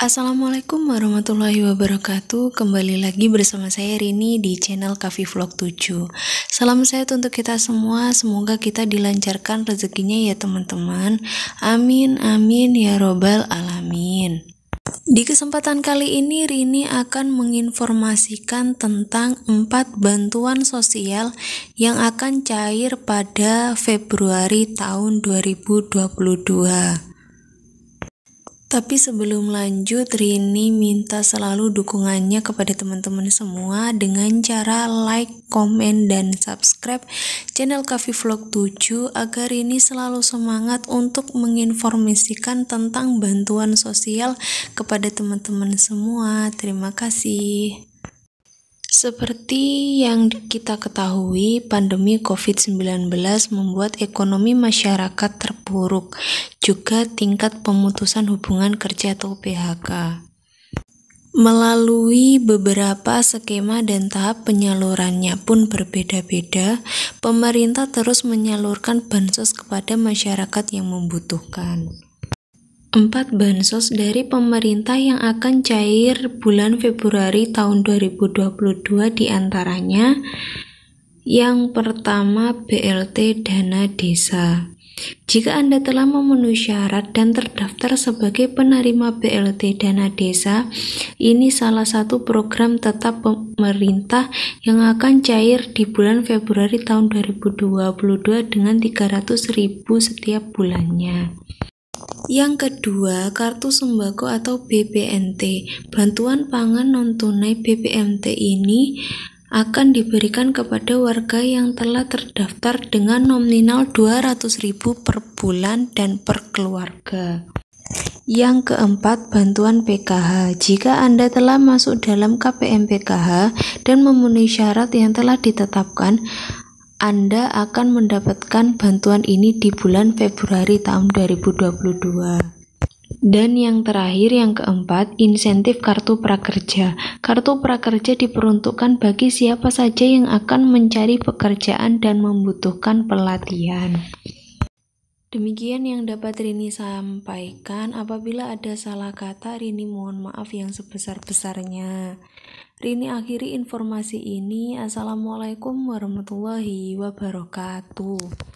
Assalamualaikum warahmatullahi wabarakatuh Kembali lagi bersama saya Rini di channel Kavi Vlog 7 Salam sehat untuk kita semua Semoga kita dilancarkan rezekinya ya teman-teman Amin, amin, ya robbal alamin di kesempatan kali ini Rini akan menginformasikan tentang empat bantuan sosial yang akan cair pada Februari tahun 2022. Tapi sebelum lanjut, Rini minta selalu dukungannya kepada teman-teman semua dengan cara like, komen, dan subscribe channel Kavi Vlog 7 agar Rini selalu semangat untuk menginformasikan tentang bantuan sosial kepada teman-teman semua. Terima kasih. Seperti yang kita ketahui, pandemi COVID-19 membuat ekonomi masyarakat terpuruk, juga tingkat pemutusan hubungan kerja atau PHK. Melalui beberapa skema dan tahap penyalurannya pun berbeda-beda, pemerintah terus menyalurkan bansos kepada masyarakat yang membutuhkan. 4 bansos dari pemerintah yang akan cair bulan Februari tahun 2022 diantaranya yang pertama BLT Dana Desa jika Anda telah memenuhi syarat dan terdaftar sebagai penerima BLT Dana Desa, ini salah satu program tetap pemerintah yang akan cair di bulan Februari tahun 2022 dengan 300.000 setiap bulannya. Yang kedua, kartu sembako atau BPNT. Bantuan pangan non tunai BPNT ini akan diberikan kepada warga yang telah terdaftar dengan nominal 200.000 per bulan dan per keluarga. Yang keempat, bantuan PKH. Jika Anda telah masuk dalam KPM PKH dan memenuhi syarat yang telah ditetapkan, anda akan mendapatkan bantuan ini di bulan Februari tahun 2022. Dan yang terakhir, yang keempat, insentif kartu prakerja. Kartu prakerja diperuntukkan bagi siapa saja yang akan mencari pekerjaan dan membutuhkan pelatihan. Demikian yang dapat Rini sampaikan. Apabila ada salah kata, Rini mohon maaf yang sebesar-besarnya. Rini akhiri informasi ini. Assalamualaikum warahmatullahi wabarakatuh.